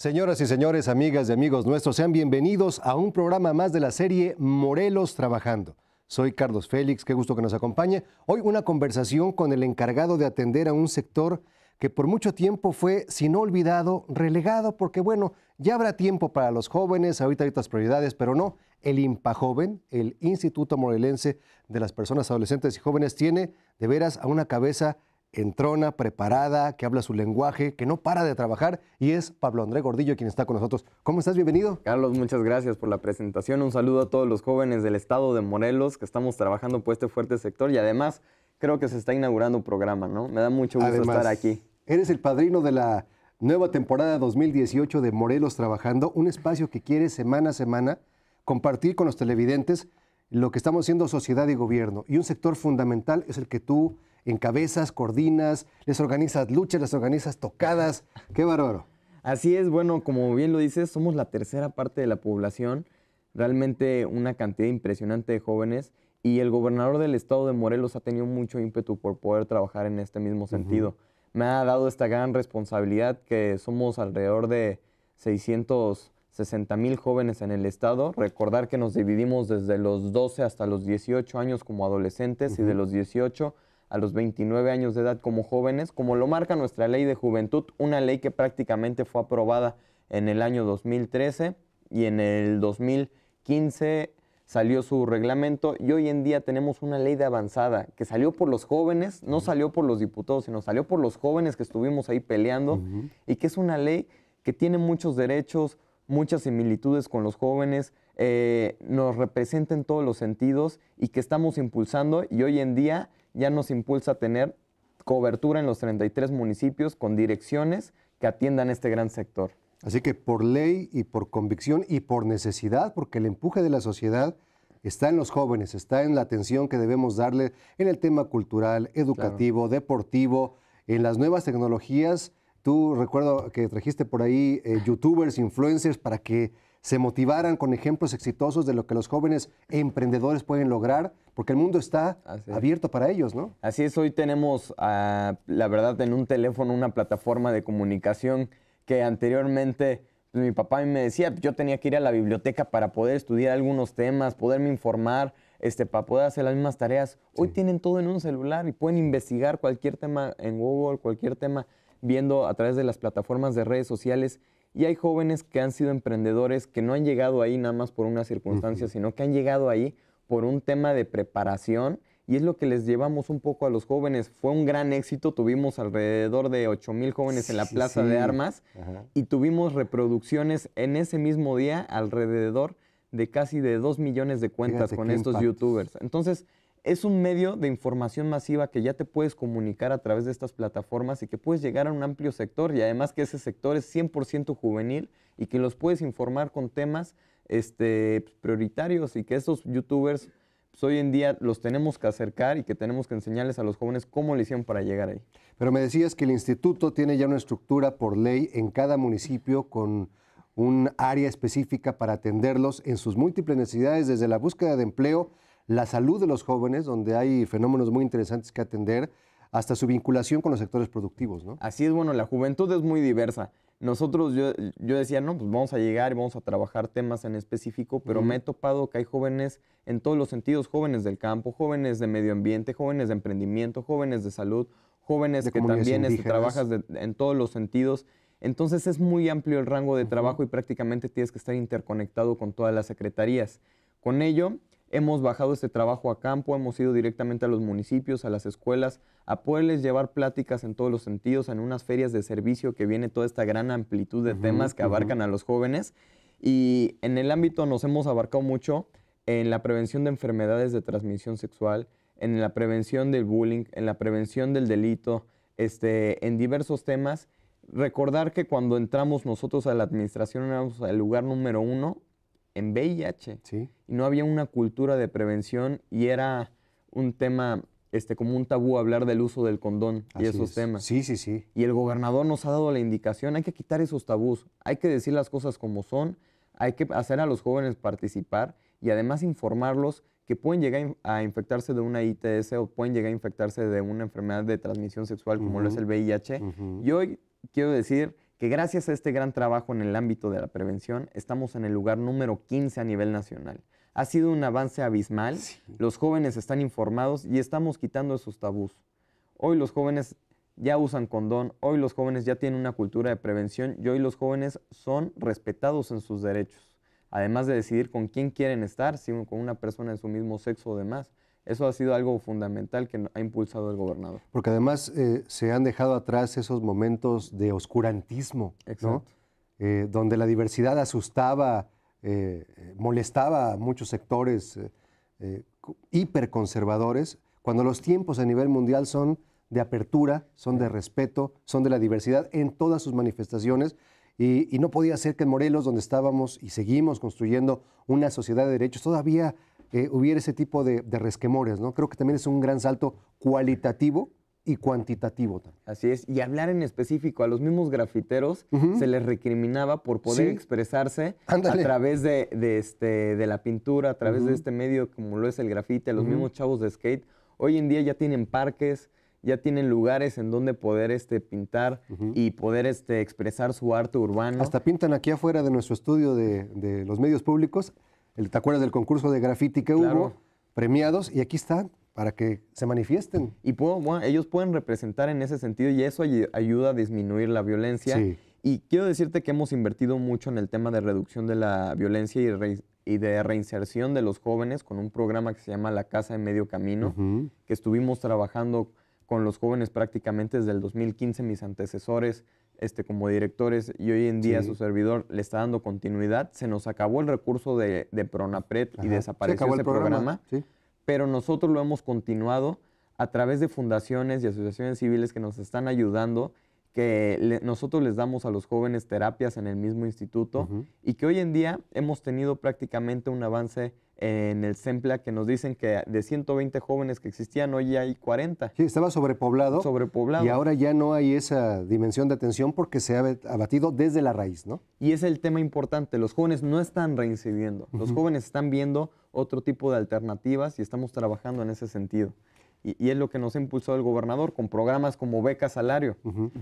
Señoras y señores, amigas y amigos nuestros, sean bienvenidos a un programa más de la serie Morelos Trabajando. Soy Carlos Félix, qué gusto que nos acompañe. Hoy una conversación con el encargado de atender a un sector que por mucho tiempo fue, si no olvidado, relegado, porque bueno, ya habrá tiempo para los jóvenes, ahorita hay otras prioridades, pero no, el IMPA Joven, el Instituto Morelense de las Personas Adolescentes y Jóvenes, tiene de veras a una cabeza entrona, preparada, que habla su lenguaje, que no para de trabajar, y es Pablo André Gordillo quien está con nosotros. ¿Cómo estás? Bienvenido. Carlos, muchas gracias por la presentación. Un saludo a todos los jóvenes del estado de Morelos que estamos trabajando por este fuerte sector y además creo que se está inaugurando un programa, ¿no? Me da mucho gusto estar aquí. Eres el padrino de la nueva temporada 2018 de Morelos Trabajando, un espacio que quiere semana a semana compartir con los televidentes lo que estamos haciendo sociedad y gobierno. Y un sector fundamental es el que tú cabezas, coordinas, les organizas luchas, les organizas tocadas. ¡Qué bárbaro! Así es, bueno, como bien lo dices, somos la tercera parte de la población, realmente una cantidad impresionante de jóvenes y el gobernador del estado de Morelos ha tenido mucho ímpetu por poder trabajar en este mismo sentido. Me ha dado esta gran responsabilidad que somos alrededor de 660 mil jóvenes en el estado. Recordar que nos dividimos desde los 12 hasta los 18 años como adolescentes y de los 18 a los 29 años de edad como jóvenes, como lo marca nuestra ley de juventud, una ley que prácticamente fue aprobada en el año 2013 y en el 2015 salió su reglamento y hoy en día tenemos una ley de avanzada que salió por los jóvenes, no salió por los diputados, sino salió por los jóvenes que estuvimos ahí peleando y que es una ley que tiene muchos derechos, muchas similitudes con los jóvenes, eh, nos representa en todos los sentidos y que estamos impulsando y hoy en día ya nos impulsa a tener cobertura en los 33 municipios con direcciones que atiendan este gran sector. Así que por ley y por convicción y por necesidad, porque el empuje de la sociedad está en los jóvenes, está en la atención que debemos darle en el tema cultural, educativo, deportivo, en las nuevas tecnologías. Tú recuerdo que trajiste por ahí eh, youtubers, influencers, para que se motivaran con ejemplos exitosos de lo que los jóvenes emprendedores pueden lograr, porque el mundo está abierto para ellos, ¿no? Así es, hoy tenemos, ah, la verdad, en un teléfono una plataforma de comunicación que anteriormente pues, mi papá me decía, yo tenía que ir a la biblioteca para poder estudiar algunos temas, poderme informar, este, para poder hacer las mismas tareas. Hoy tienen todo en un celular y pueden investigar cualquier tema en Google, cualquier tema viendo a través de las plataformas de redes sociales y hay jóvenes que han sido emprendedores que no han llegado ahí nada más por una circunstancia, sino que han llegado ahí por un tema de preparación y es lo que les llevamos un poco a los jóvenes. Fue un gran éxito, tuvimos alrededor de 8 mil jóvenes en la Plaza de Armas y tuvimos reproducciones en ese mismo día alrededor de casi de 2 millones de cuentas con estos youtubers. Entonces, es un medio de información masiva que ya te puedes comunicar a través de estas plataformas y que puedes llegar a un amplio sector y además que ese sector es 100% juvenil y que los puedes informar con temas este, prioritarios y que esos youtubers pues, hoy en día los tenemos que acercar y que tenemos que enseñarles a los jóvenes cómo le hicieron para llegar ahí. Pero me decías que el instituto tiene ya una estructura por ley en cada municipio con un área específica para atenderlos en sus múltiples necesidades, desde la búsqueda de empleo la salud de los jóvenes, donde hay fenómenos muy interesantes que atender, hasta su vinculación con los sectores productivos, ¿no? Así es, bueno, la juventud es muy diversa. Nosotros, yo, decía, no, pues vamos a llegar y vamos a trabajar temas en específico, pero me he topado que hay jóvenes en todos los sentidos, jóvenes del campo, jóvenes de medio ambiente, jóvenes de emprendimiento, jóvenes de salud, jóvenes que también trabajas en todos los sentidos. Entonces es muy amplio el rango de trabajo y prácticamente tienes que estar interconectado con todas las secretarías. Con ello, Hemos bajado este trabajo a campo, hemos ido directamente a los municipios, a las escuelas, a poderles llevar pláticas en todos los sentidos, en unas ferias de servicio que viene toda esta gran amplitud de temas que abarcan a los jóvenes. Y en el ámbito nos hemos abarcado mucho en la prevención de enfermedades de transmisión sexual, en la prevención del bullying, en la prevención del delito, este, en diversos temas. Recordar que cuando entramos nosotros a la administración éramos el lugar número uno en VIH. Y no había una cultura de prevención y era un tema este, como un tabú hablar del uso del condón y esos temas. Sí, sí, sí. Y el gobernador nos ha dado la indicación, hay que quitar esos tabús, hay que decir las cosas como son, hay que hacer a los jóvenes participar y además informarlos que pueden llegar a infectarse de una ITS o pueden llegar a infectarse de una enfermedad de transmisión sexual como lo es el VIH. Yo Y hoy quiero decir que gracias a este gran trabajo en el ámbito de la prevención estamos en el lugar número 15 a nivel nacional. Ha sido un avance abismal, los jóvenes están informados y estamos quitando esos tabús. Hoy los jóvenes ya usan condón, hoy los jóvenes ya tienen una cultura de prevención y hoy los jóvenes son respetados en sus derechos. Además de decidir con quién quieren estar, si con una persona de su mismo sexo o demás. Eso ha sido algo fundamental que ha impulsado el gobernador. Porque además eh, se han dejado atrás esos momentos de oscurantismo, eh, donde la diversidad asustaba, eh, molestaba a muchos sectores hiperconservadores, cuando los tiempos a nivel mundial son de apertura, son de respeto, son de la diversidad en todas sus manifestaciones. Y, y no podía ser que en Morelos, donde estábamos y seguimos construyendo una sociedad de derechos, todavía eh, hubiera ese tipo de, resquemores, ¿no? Creo que también es un gran salto cualitativo y cuantitativo también. Así es, y hablar en específico, a los mismos grafiteros se les recriminaba por poder expresarse a través de, este, de la pintura, a través de este medio como lo es el grafite, los mismos chavos de skate, hoy en día ya tienen parques, ya tienen lugares en donde poder este, pintar y poder este, expresar su arte urbano. Hasta pintan aquí afuera de nuestro estudio de, de los medios públicos, ¿Te acuerdas del concurso de graffiti que hubo? Premiados, y aquí están para que se manifiesten. Y ellos pueden representar en ese sentido y eso ayuda a disminuir la violencia. Y quiero decirte que hemos invertido mucho en el tema de reducción de la violencia y, de reinserción de los jóvenes con un programa que se llama La Casa en Medio Camino, que estuvimos trabajando con los jóvenes prácticamente desde el 2015, mis antecesores, este, como directores y hoy en día su servidor le está dando continuidad. Se nos acabó el recurso de, de Pronapret y desapareció ese programa, pero nosotros lo hemos continuado a través de fundaciones y asociaciones civiles que nos están ayudando, que nosotros les damos a los jóvenes terapias en el mismo instituto y que hoy en día hemos tenido prácticamente un avance en el CEMPLA que nos dicen que de 120 jóvenes que existían, hoy hay 40. Sí, estaba sobrepoblado. Sobrepoblado. Y ahora ya no hay esa dimensión de atención porque se ha abatido desde la raíz, ¿no? Y es el tema importante, los jóvenes no están reincidiendo, los jóvenes están viendo otro tipo de alternativas y estamos trabajando en ese sentido. Y, es lo que nos ha impulsado el gobernador con programas como Beca Salario.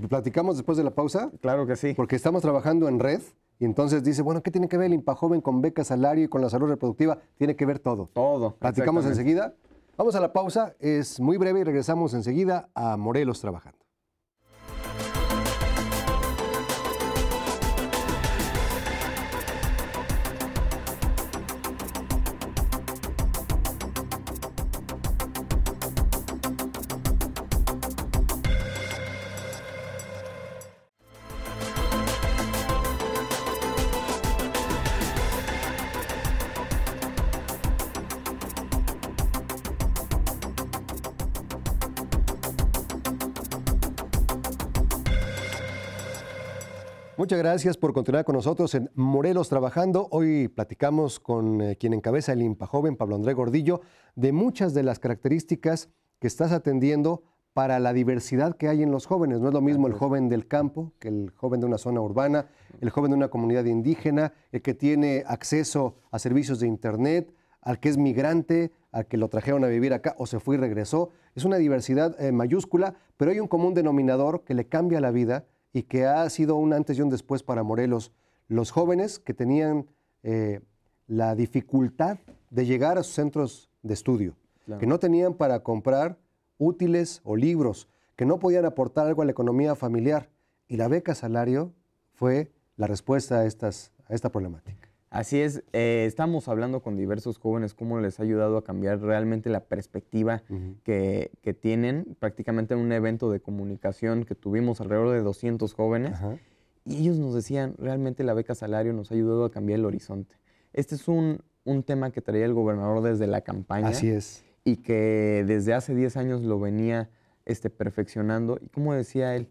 ¿Platicamos después de la pausa? Claro que sí. Porque estamos trabajando en red y entonces dice, bueno, ¿qué tiene que ver el IMPA joven con beca, salario y con la salud reproductiva? Tiene que ver todo. Todo. Platicamos enseguida. Vamos a la pausa, es muy breve y regresamos enseguida a Morelos Trabajando. Muchas gracias por continuar con nosotros en Morelos Trabajando. Hoy platicamos con eh, quien encabeza el IMPA Joven, Pablo André Gordillo, de muchas de las características que estás atendiendo para la diversidad que hay en los jóvenes. No es lo mismo el joven del campo que el joven de una zona urbana, el joven de una comunidad indígena, el que tiene acceso a servicios de Internet, al que es migrante, al que lo trajeron a vivir acá o se fue y regresó. Es una diversidad eh, mayúscula, pero hay un común denominador que le cambia la vida y que ha sido un antes y un después para Morelos. Los jóvenes que tenían eh, la dificultad de llegar a sus centros de estudio, que no tenían para comprar útiles o libros, que no podían aportar algo a la economía familiar. Y la beca salario fue la respuesta a, estas, a esta problemática. Así es, eh, estamos hablando con diversos jóvenes cómo les ha ayudado a cambiar realmente la perspectiva que, tienen. Prácticamente en un evento de comunicación que tuvimos alrededor de 200 jóvenes, y ellos nos decían, realmente la beca salario nos ha ayudado a cambiar el horizonte. Este es un, tema que traía el gobernador desde la campaña. Así es. Y que desde hace 10 años lo venía este, perfeccionando. Y como decía él,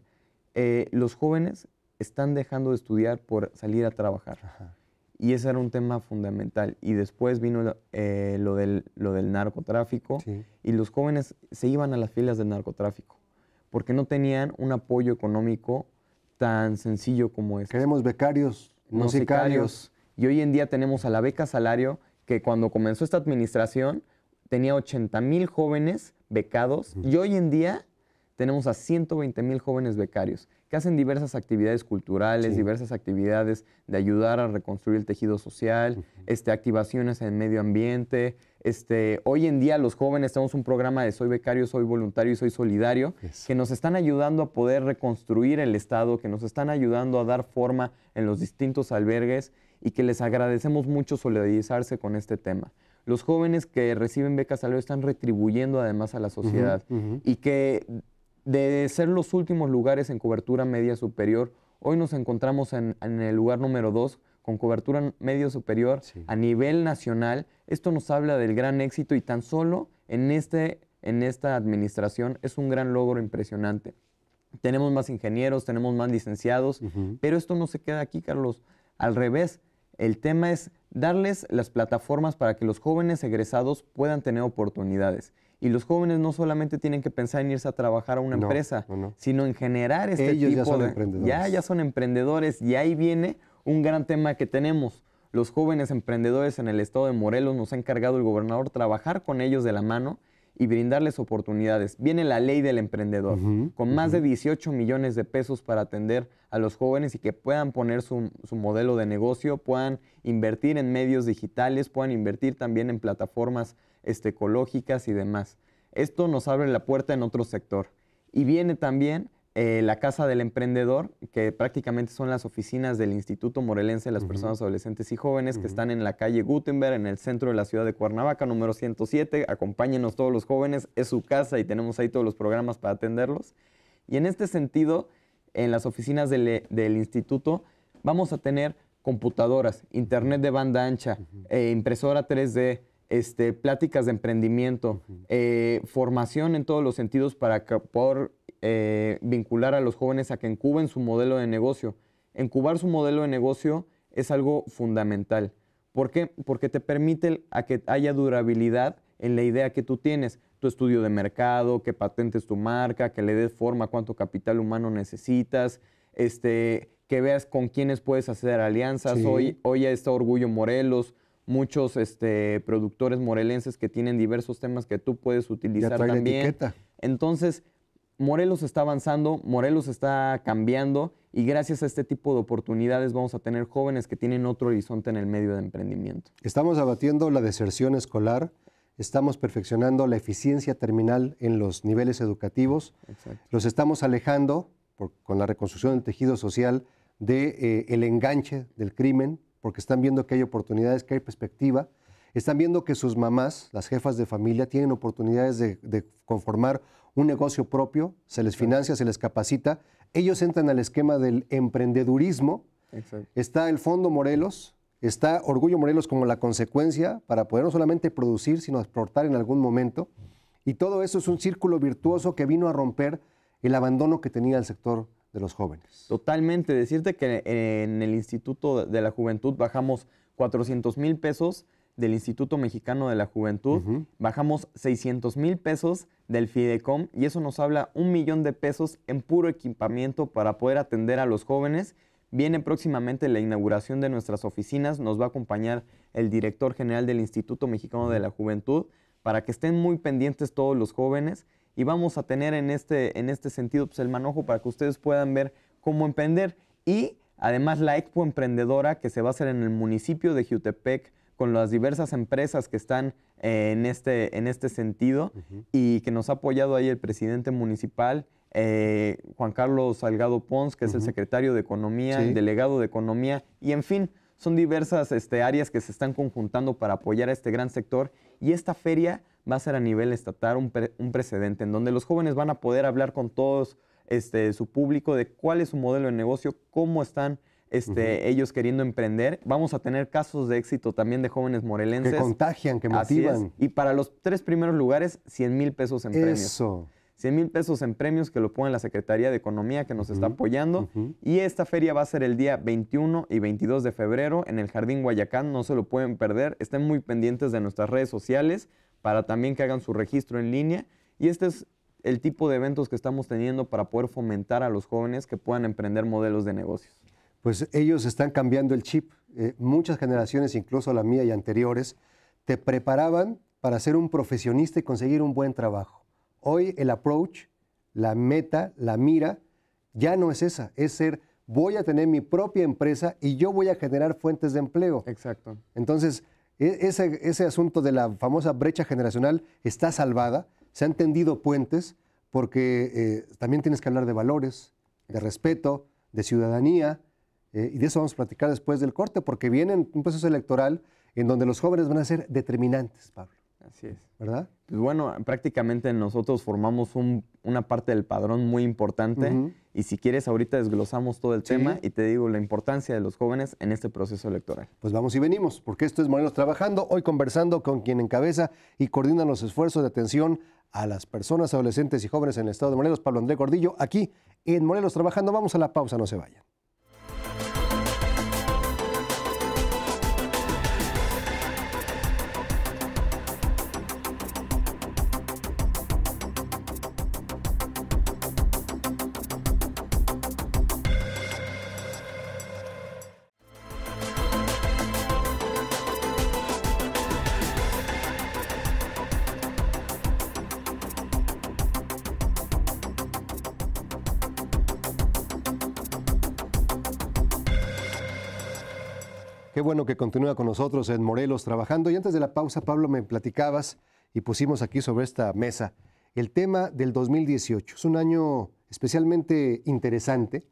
eh, los jóvenes están dejando de estudiar por salir a trabajar. Ajá. Y ese era un tema fundamental. Y después vino lo, eh, del, lo del narcotráfico y los jóvenes se iban a las filas del narcotráfico porque no tenían un apoyo económico tan sencillo como este. Queremos becarios, no, Y hoy en día tenemos a la beca salario que cuando comenzó esta administración tenía 80 mil jóvenes becados y hoy en día tenemos a 120 mil jóvenes becarios que hacen diversas actividades culturales, diversas actividades de ayudar a reconstruir el tejido social, este, activaciones en medio ambiente. Este, hoy en día los jóvenes tenemos un programa de Soy Becario, Soy Voluntario y Soy Solidario, que nos están ayudando a poder reconstruir el Estado, que nos están ayudando a dar forma en los distintos albergues y que les agradecemos mucho solidarizarse con este tema los jóvenes que reciben becas al están retribuyendo además a la sociedad y que de ser los últimos lugares en cobertura media superior, hoy nos encontramos en, el lugar número dos con cobertura media superior a nivel nacional. Esto nos habla del gran éxito y tan solo este, en, esta administración es un gran logro impresionante. Tenemos más ingenieros, tenemos más licenciados, pero esto no se queda aquí, Carlos. Al revés, el tema es darles las plataformas para que los jóvenes egresados puedan tener oportunidades. Y los jóvenes no solamente tienen que pensar en irse a trabajar a una empresa, sino en generar este Ellos tipo ya son de, emprendedores. Ya, ya son emprendedores y ahí viene un gran tema que tenemos. Los jóvenes emprendedores en el estado de Morelos nos ha encargado el gobernador trabajar con ellos de la mano y brindarles oportunidades. Viene la ley del emprendedor, con más de 18 millones de pesos para atender a los jóvenes y que puedan poner su, su, modelo de negocio, puedan invertir en medios digitales, puedan invertir también en plataformas este, ecológicas y demás. Esto nos abre la puerta en otro sector. Y viene también eh, la Casa del Emprendedor, que prácticamente son las oficinas del Instituto Morelense de las Personas Adolescentes y Jóvenes, que están en la calle Gutenberg, en el centro de la ciudad de Cuernavaca, número 107. Acompáñenos todos los jóvenes, es su casa y tenemos ahí todos los programas para atenderlos. Y en este sentido, en las oficinas del, instituto vamos a tener computadoras, internet de banda ancha, eh, impresora 3D, este, pláticas de emprendimiento, eh, formación en todos los sentidos para poder eh, vincular a los jóvenes a que encuben su modelo de negocio. Encubar su modelo de negocio es algo fundamental. ¿Por qué? Porque te permite a que haya durabilidad en la idea que tú tienes, tu estudio de mercado, que patentes tu marca, que le des forma cuánto capital humano necesitas, este, que veas con quiénes puedes hacer alianzas. hoy Hoy, ya está Orgullo Morelos, muchos este, productores morelenses que tienen diversos temas que tú puedes utilizar también. La etiqueta. Entonces, Morelos está avanzando, Morelos está cambiando y gracias a este tipo de oportunidades vamos a tener jóvenes que tienen otro horizonte en el medio de emprendimiento. Estamos abatiendo la deserción escolar, estamos perfeccionando la eficiencia terminal en los niveles educativos, los estamos alejando con la reconstrucción del tejido social del de, eh, el enganche del crimen, porque están viendo que hay oportunidades, que hay perspectiva, están viendo que sus mamás, las jefas de familia, tienen oportunidades de, conformar un negocio propio, se les financia, se les capacita, ellos entran al esquema del emprendedurismo, está el Fondo Morelos, está Orgullo Morelos como la consecuencia para poder no solamente producir, sino exportar en algún momento. Y todo eso es un círculo virtuoso que vino a romper el abandono que tenía el sector los jóvenes. Totalmente. Decirte que en el Instituto de la Juventud bajamos 400 mil pesos del Instituto Mexicano de la Juventud, bajamos 600 mil pesos del Fidecom y eso nos habla un millón de pesos en puro equipamiento para poder atender a los jóvenes. Viene próximamente la inauguración de nuestras oficinas, nos va a acompañar el director general del Instituto Mexicano de la Juventud para que estén muy pendientes todos los jóvenes y vamos a tener en este, en este sentido pues, el manojo para que ustedes puedan ver cómo emprender y además la expo emprendedora que se va a hacer en el municipio de Jutepec con las diversas empresas que están eh, en, este, en este sentido y que nos ha apoyado ahí el presidente municipal. Eh, Juan Carlos Salgado Pons, que es el secretario de Economía, el delegado de Economía, y en fin, son diversas este, áreas que se están conjuntando para apoyar a este gran sector. Y esta feria va a ser a nivel estatal un, precedente en donde los jóvenes van a poder hablar con todos este, su público de cuál es su modelo de negocio, cómo están este, ellos queriendo emprender. Vamos a tener casos de éxito también de jóvenes morelenses. Que contagian, que motivan. Y para los tres primeros lugares, 100 mil pesos en premios. Eso. 100 mil pesos en premios que lo pone la Secretaría de Economía que nos está apoyando. Y esta feria va a ser el día 21 y 22 de febrero en el Jardín Guayacán. No se lo pueden perder. Estén muy pendientes de nuestras redes sociales para también que hagan su registro en línea. Y este es el tipo de eventos que estamos teniendo para poder fomentar a los jóvenes que puedan emprender modelos de negocios. Pues ellos están cambiando el chip. Eh, muchas generaciones, incluso la mía y anteriores, te preparaban para ser un profesionista y conseguir un buen trabajo. Hoy el approach, la meta, la mira, ya no es esa, es ser voy a tener mi propia empresa y yo voy a generar fuentes de empleo. Exacto. Entonces, e-, ese, asunto de la famosa brecha generacional está salvada, se han tendido puentes, porque eh, también tienes que hablar de valores, de respeto, de ciudadanía, eh, y de eso vamos a platicar después del corte, porque viene un proceso electoral en donde los jóvenes van a ser determinantes, Pablo. Así es. ¿Verdad? Pues bueno, prácticamente nosotros formamos una parte del padrón muy importante y si quieres ahorita desglosamos todo el tema y te digo la importancia de los jóvenes en este proceso electoral. Pues vamos y venimos, porque esto es Morelos Trabajando, hoy conversando con quien encabeza y coordina los esfuerzos de atención a las personas adolescentes y jóvenes en el estado de Morelos, Pablo André Cordillo, aquí en Morelos Trabajando. Vamos a la pausa, no se vayan. Qué bueno que continúa con nosotros en Morelos trabajando. Y antes de la pausa, Pablo, me platicabas y pusimos aquí sobre esta mesa el tema del 2018. Es un año especialmente interesante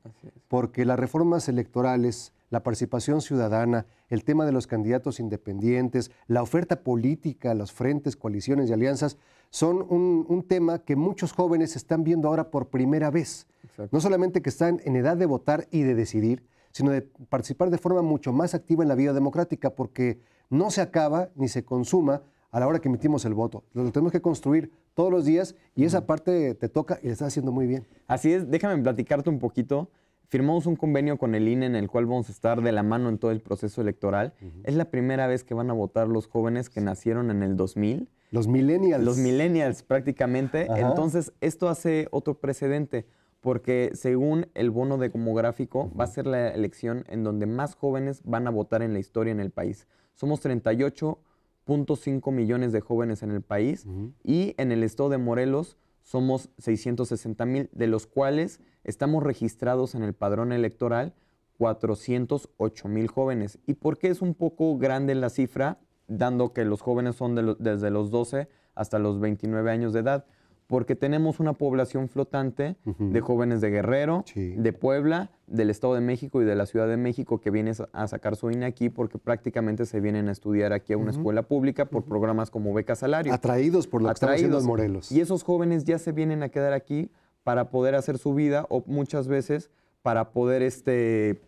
porque las reformas electorales, la participación ciudadana, el tema de los candidatos independientes, la oferta política, los frentes, coaliciones y alianzas, son un, tema que muchos jóvenes están viendo ahora por primera vez. No solamente que están en edad de votar y de decidir, sino de participar de forma mucho más activa en la vida democrática, porque no se acaba ni se consuma a la hora que emitimos el voto. Lo tenemos que construir todos los días y esa parte te toca y la estás haciendo muy bien. Así es, déjame platicarte un poquito. Firmamos un convenio con el INE en el cual vamos a estar de la mano en todo el proceso electoral. Es la primera vez que van a votar los jóvenes que nacieron en el 2000. Los millennials. Los millennials prácticamente. Entonces, esto hace otro precedente porque según el bono de demográfico va a ser la elección en donde más jóvenes van a votar en la historia en el país. Somos 38.5 millones de jóvenes en el país y en el estado de Morelos somos 660 mil, de los cuales estamos registrados en el padrón electoral 408 mil jóvenes. ¿Y por qué es un poco grande la cifra, dando que los jóvenes son de desde los 12 hasta los 29 años de edad? porque tenemos una población flotante de jóvenes de Guerrero, de Puebla, del Estado de México y de la Ciudad de México que vienen a sacar su INE aquí porque prácticamente se vienen a estudiar aquí a una escuela pública por programas como Beca Salario. Atraídos por lo que están haciendo Morelos. Y esos jóvenes ya se vienen a quedar aquí para poder hacer su vida o muchas veces para poder este,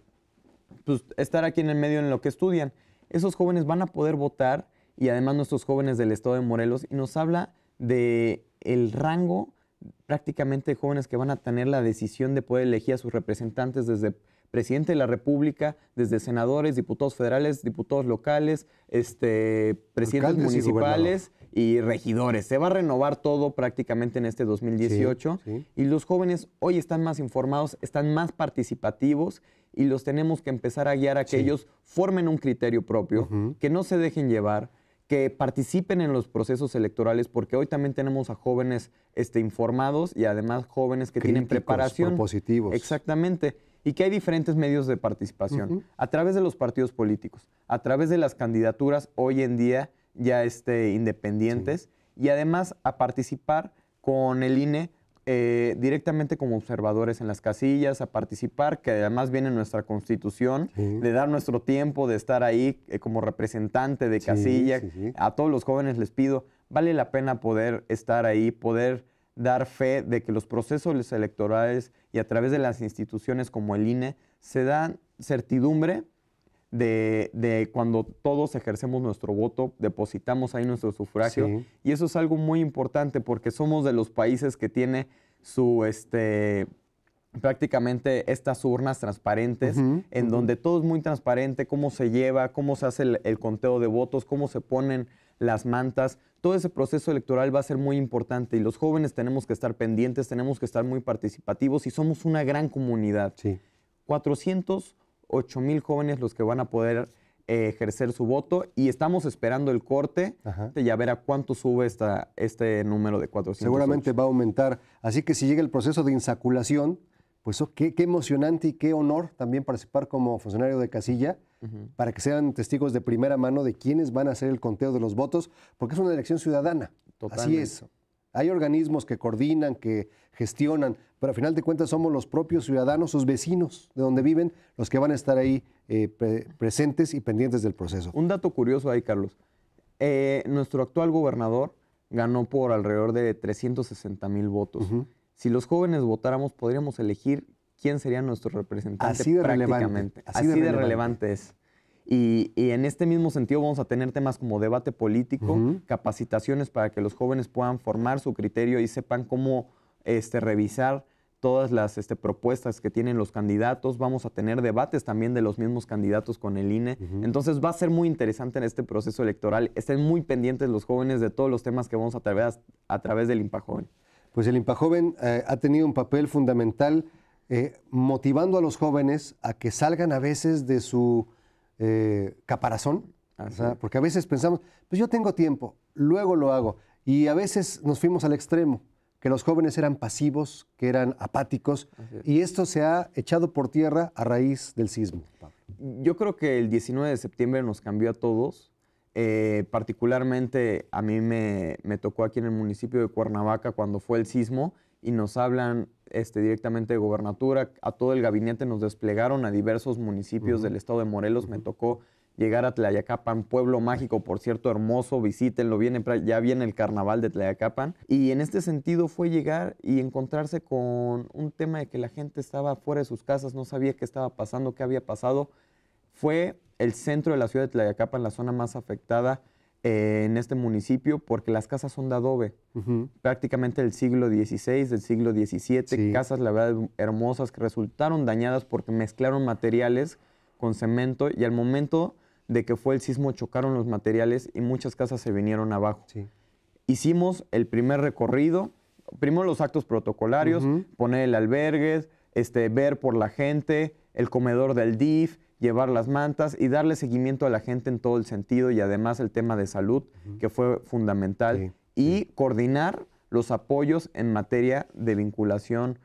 pues, estar aquí en el medio en lo que estudian. Esos jóvenes van a poder votar y además nuestros jóvenes del Estado de Morelos y nos habla de el rango prácticamente de jóvenes que van a tener la decisión de poder elegir a sus representantes desde presidente de la República, desde senadores, diputados federales, diputados locales, este, presidentes municipales y, regidores. Se va a renovar todo prácticamente en este 2018 y los jóvenes hoy están más informados, están más participativos y los tenemos que empezar a guiar a que ellos formen un criterio propio, que no se dejen llevar, que participen en los procesos electorales, porque hoy también tenemos a jóvenes este, informados y además jóvenes que tienen preparación. positivos Exactamente. Y que hay diferentes medios de participación. A través de los partidos políticos, a través de las candidaturas hoy en día ya este, independientes, y además a participar con el INE eh, directamente como observadores en las casillas, a participar, que además viene nuestra constitución, de dar nuestro tiempo, de estar ahí eh, como representante de casilla. a todos los jóvenes les pido, vale la pena poder estar ahí, poder dar fe de que los procesos electorales y a través de las instituciones como el INE se dan certidumbre de, cuando todos ejercemos nuestro voto, depositamos ahí nuestro sufragio. Y eso es algo muy importante porque somos de los países que tiene su, este, prácticamente estas urnas transparentes, en donde todo es muy transparente, cómo se lleva, cómo se hace el, conteo de votos, cómo se ponen las mantas. Todo ese proceso electoral va a ser muy importante y los jóvenes tenemos que estar pendientes, tenemos que estar muy participativos y somos una gran comunidad. Sí. 400 8 mil jóvenes los que van a poder eh, ejercer su voto y estamos esperando el corte de ya ver a cuánto sube esta, este número de 400. Seguramente va a aumentar. Así que si llega el proceso de insaculación, pues qué, qué, emocionante y qué honor también participar como funcionario de casilla para que sean testigos de primera mano de quiénes van a hacer el conteo de los votos, porque es una elección ciudadana. Así es. Hay organismos que coordinan, que gestionan, pero al final de cuentas somos los propios ciudadanos, sus vecinos de donde viven, los que van a estar ahí eh, presentes y pendientes del proceso. Un dato curioso ahí, Carlos. Eh, nuestro actual gobernador ganó por alrededor de 360 mil votos. Si los jóvenes votáramos, podríamos elegir quién sería nuestro representante. Así prácticamente. Así, de, relevante es. Y, en este mismo sentido vamos a tener temas como debate político, capacitaciones para que los jóvenes puedan formar su criterio y sepan cómo este, revisar todas las este, propuestas que tienen los candidatos. Vamos a tener debates también de los mismos candidatos con el INE. Entonces va a ser muy interesante en este proceso electoral. Estén muy pendientes los jóvenes de todos los temas que vamos a través, a través del IMPA Joven. Pues el IMPA Joven eh, ha tenido un papel fundamental eh, motivando a los jóvenes a que salgan a veces de su eh, caparazón, porque a veces pensamos, pues yo tengo tiempo, luego lo hago. Y a veces nos fuimos al extremo, que los jóvenes eran pasivos, que eran apáticos, y esto se ha echado por tierra a raíz del sismo. Yo creo que el 19 de septiembre nos cambió a todos. Eh, particularmente a mí me, tocó aquí en el municipio de Cuernavaca cuando fue el sismo y nos hablan este, directamente de gobernatura. A todo el gabinete nos desplegaron a diversos municipios del estado de Morelos. Me tocó llegar a Tlayacapan, pueblo mágico, por cierto, hermoso, visítenlo, vienen ya viene el carnaval de Tlayacapan. Y en este sentido fue llegar y encontrarse con un tema de que la gente estaba fuera de sus casas, no sabía qué estaba pasando, qué había pasado. Fue el centro de la ciudad de Tlayacapan, la zona más afectada eh, en este municipio porque las casas son de adobe, prácticamente del siglo XVI, del siglo XVII, casas la verdad hermosas que resultaron dañadas porque mezclaron materiales con cemento y al momento de que fue el sismo chocaron los materiales y muchas casas se vinieron abajo. Hicimos el primer recorrido, primero los actos protocolarios, poner el albergue, este, ver por la gente, el comedor del DIF, llevar las mantas y darle seguimiento a la gente en todo el sentido y además el tema de salud, que fue fundamental, y coordinar los apoyos en materia de vinculación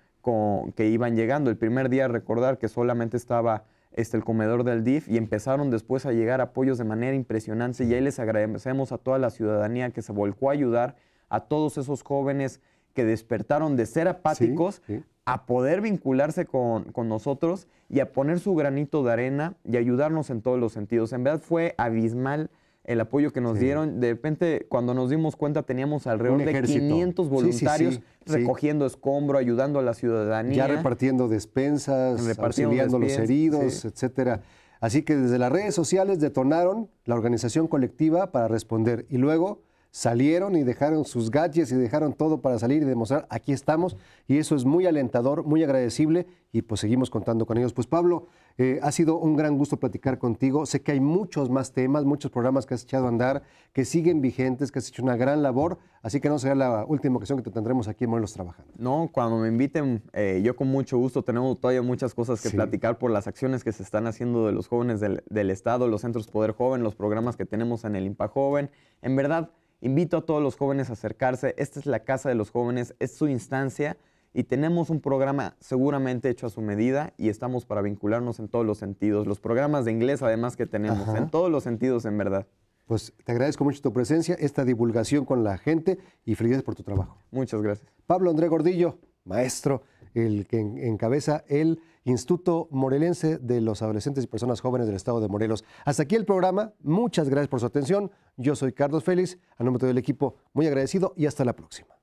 que iban llegando. El primer día recordar que solamente estaba este, el comedor del DIF y empezaron después a llegar apoyos de manera impresionante y ahí les agradecemos a toda la ciudadanía que se volcó a ayudar a todos esos jóvenes que despertaron de ser apáticos a poder vincularse con, nosotros y a poner su granito de arena y ayudarnos en todos los sentidos. En verdad fue abismal el apoyo que nos dieron. De repente, cuando nos dimos cuenta, teníamos alrededor de 500 voluntarios recogiendo escombro, ayudando a la ciudadanía. Ya repartiendo despensas, repartiendo los heridos, etcétera. Así que desde las redes sociales detonaron la organización colectiva para responder y luego salieron y dejaron sus gadgets y dejaron todo para salir y demostrar aquí estamos y eso es muy alentador, muy agradecible y pues seguimos contando con ellos. Pues Pablo, eh, ha sido un gran gusto platicar contigo. Sé que hay muchos más temas, muchos programas que has echado a andar, que siguen vigentes, que has hecho una gran labor, así que no será la última ocasión que te tendremos aquí en los trabajando. No, cuando me inviten, eh, yo con mucho gusto tenemos todavía muchas cosas que platicar por las acciones que se están haciendo de los jóvenes del, Estado, los centros Poder Joven, los programas que tenemos en el IMPA Joven. En verdad, Invito a todos los jóvenes a acercarse. Esta es la casa de los jóvenes, es su instancia y tenemos un programa seguramente hecho a su medida y estamos para vincularnos en todos los sentidos. Los programas de inglés además que tenemos, en todos los sentidos en verdad. Pues te agradezco mucho tu presencia, esta divulgación con la gente y felicidades por tu trabajo. Muchas gracias. Pablo André Gordillo, maestro, el que encabeza el Instituto Morelense de los Adolescentes y Personas Jóvenes del Estado de Morelos. Hasta aquí el programa. Muchas gracias por su atención. Yo soy Carlos Félix, a nombre el equipo muy agradecido y hasta la próxima.